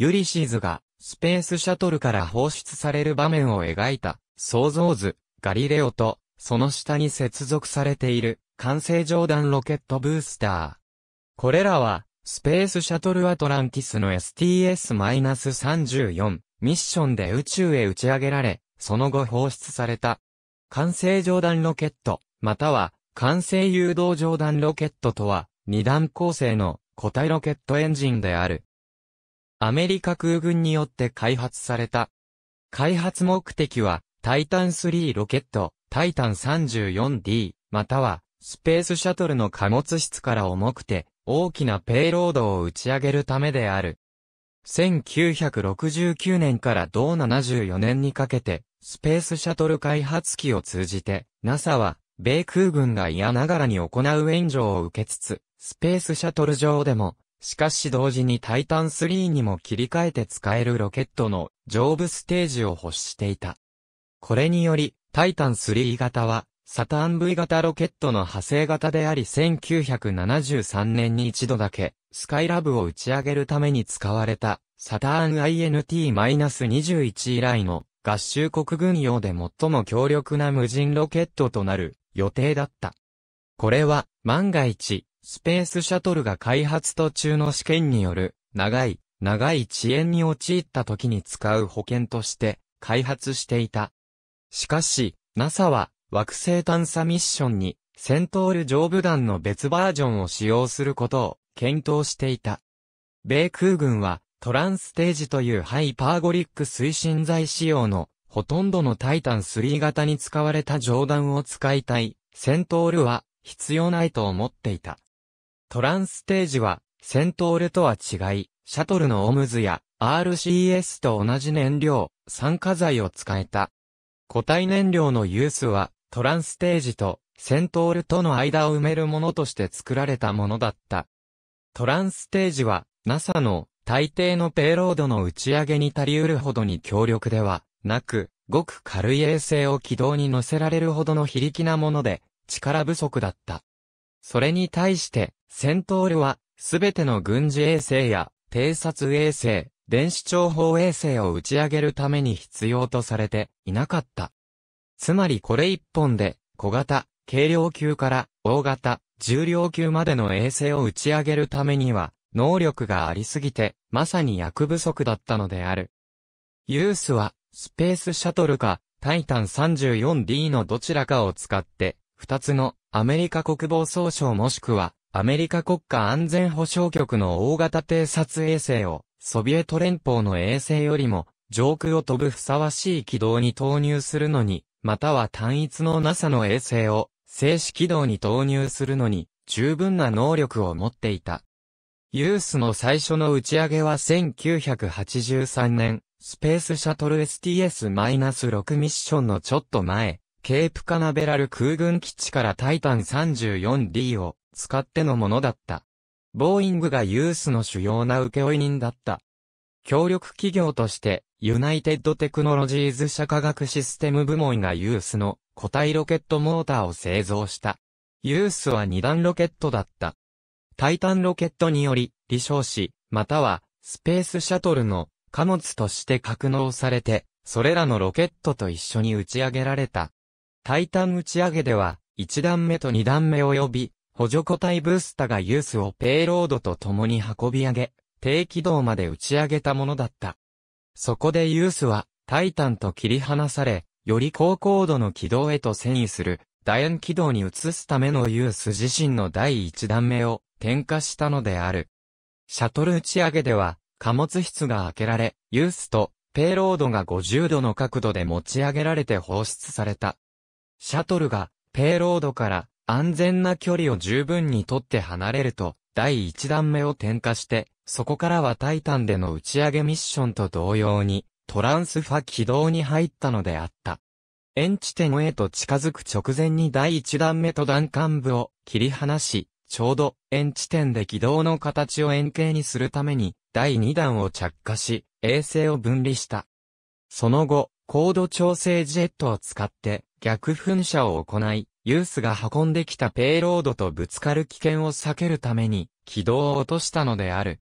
ユリシーズがスペースシャトルから放出される場面を描いた想像図、ガリレオと、その下に接続されている、完成上段ロケットブースター。これらは、スペースシャトルアトランティスの STS-34 ミッションで宇宙へ打ち上げられ、その後放出された。完成上段ロケット、または、完成誘導上段ロケットとは、二段構成の固体ロケットエンジンである。アメリカ空軍によって開発された。開発目的は、タイタン3ロケット、タイタン 34D、または、スペースシャトルの貨物室から重くて、大きなペイロードを打ち上げるためである。1969年から同74年にかけて、スペースシャトル開発機を通じて、NASA は、米空軍が嫌ながらに行う援助を受けつつ、スペースシャトル上でも、しかし同時にタイタン3にも切り替えて使えるロケットの上部ステージを欲していた。これにより、タイタン3型は、サターン V 型ロケットの派生型であり1973年に一度だけ、スカイラブを打ち上げるために使われた、サターン INT-21 以来の合衆国軍用で最も強力な無人ロケットとなる予定だった。これは万が一スペースシャトルが開発途中の試験による、長い、長い遅延に陥った時に使う保険として開発していた。しかし、NASA は惑星探査ミッションにセントール上部弾の別バージョンを使用することを検討していた。米空軍はトランステージというハイパーゴリック推進剤使用のほとんどのタイタン3型に使われた上段を使いたい、セントールは必要ないと思っていた。トランステージは、セントールとは違い、シャトルのオムズや RCS と同じ燃料、酸化剤を使えた。固体燃料のユースは、トランステージとセントールとの間を埋めるものとして作られたものだった。トランステージは、NASA の大抵のペイロードの打ち上げに足りうるほどに強力ではなく、ごく軽い衛星を軌道に乗せられるほどの非力なもので、力不足だった。それに対して、セントールは、すべての軍事衛星や、偵察衛星、電子情報衛星を打ち上げるために必要とされていなかった。つまりこれ一本で、小型、軽量級から大型、重量級までの衛星を打ち上げるためには、能力がありすぎて、まさに役不足だったのである。ユースは、スペースシャトルか、タイタン 34D のどちらかを使って、二つのアメリカ国防総省もしくはアメリカ国家安全保障局の大型偵察衛星を、ソビエト連邦の衛星よりも、上空を飛ぶふさわしい軌道に投入するのに、または単一の NASA の衛星を、静止軌道に投入するのに、十分な能力を持っていた。ユースの最初の打ち上げは1983年、スペースシャトル STS-6 ミッションのちょっと前、ケープカナベラル空軍基地からタイタン 34D を使ってのものだった。ボーイングがユースの主要な請負人だった。協力企業として、ユナイテッドテクノロジーズ社科学システム部門がユースの固体ロケットモーターを製造した。ユースは二段ロケットだった。タイタンロケットにより、離床し、または、スペースシャトルの貨物として格納されて、それらのロケットと一緒に打ち上げられた。タイタン打ち上げでは、1段目と2段目及び、補助個体ブースタがユースをペイロードと共に運び上げ、低軌道まで打ち上げたものだった。そこでユースは、タイタンと切り離され、より高高度の軌道へと遷移する、楕円軌道に移すためのユース自身の第1段目を点火したのである。シャトル打ち上げでは、貨物室が開けられ、ユースとペイロードが50度の角度で持ち上げられて放出された。シャトルが、ペイロードから安全な距離を十分にとって離れると、第1段目を点火して、そこからはタイタンでの打ち上げミッションと同様に、トランスファ軌道に入ったのであった。チ地点へと近づく直前に第1段目と段間部を切り離し、ちょうどチ地点で軌道の形を円形にするために、第2段を着火し、衛星を分離した。その後、高度調整ジェットを使って、逆噴射を行い、ユースが運んできたペイロードとぶつかる危険を避けるために、軌道を落としたのである。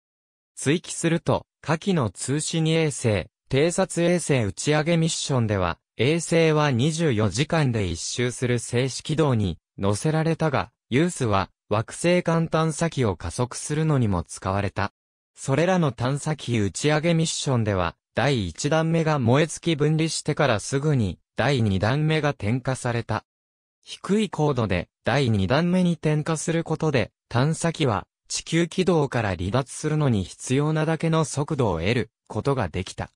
追記すると、下記の通信衛星、偵察衛星打ち上げミッションでは、衛星は24時間で一周する静止軌道に乗せられたが、ユースは惑星間探査機を加速するのにも使われた。それらの探査機打ち上げミッションでは、第1段目が燃え尽き分離してからすぐに第2段目が点火された。低い高度で第2段目に点火することで、探査機は地球軌道から離脱するのに必要なだけの速度を得ることができた。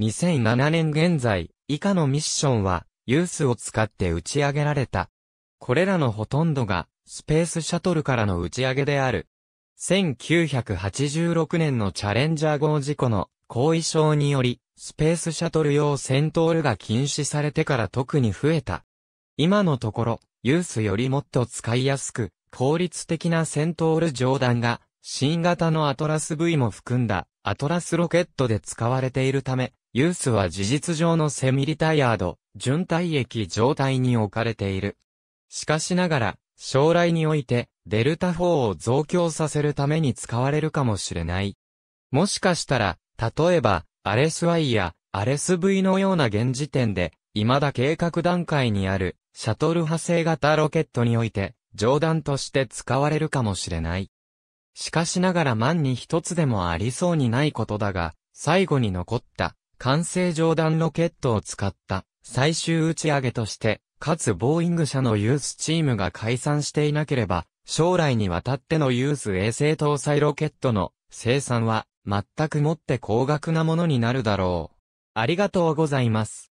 2007年現在、以下のミッションは、ユースを使って打ち上げられた。これらのほとんどが、スペースシャトルからの打ち上げである。1986年のチャレンジャー号事故の後遺症により、スペースシャトル用戦闘ルが禁止されてから特に増えた。今のところ、ユースよりもっと使いやすく、効率的な戦闘ル上段が、新型のアトラス V も含んだ、アトラスロケットで使われているため、ユースは事実上のセミリタイアード、純体液状態に置かれている。しかしながら、将来において、デルタ4を増強させるために使われるかもしれない。もしかしたら、例えば、アレス Y やアレス V のような現時点で、未だ計画段階にある、シャトル派生型ロケットにおいて、上段として使われるかもしれない。しかしながら万に一つでもありそうにないことだが、最後に残った、完成上段ロケットを使った、最終打ち上げとして、かつボーイング社のユースチームが解散していなければ、将来にわたってのユース衛星搭載ロケットの生産は全くもって高額なものになるだろう。ありがとうございます。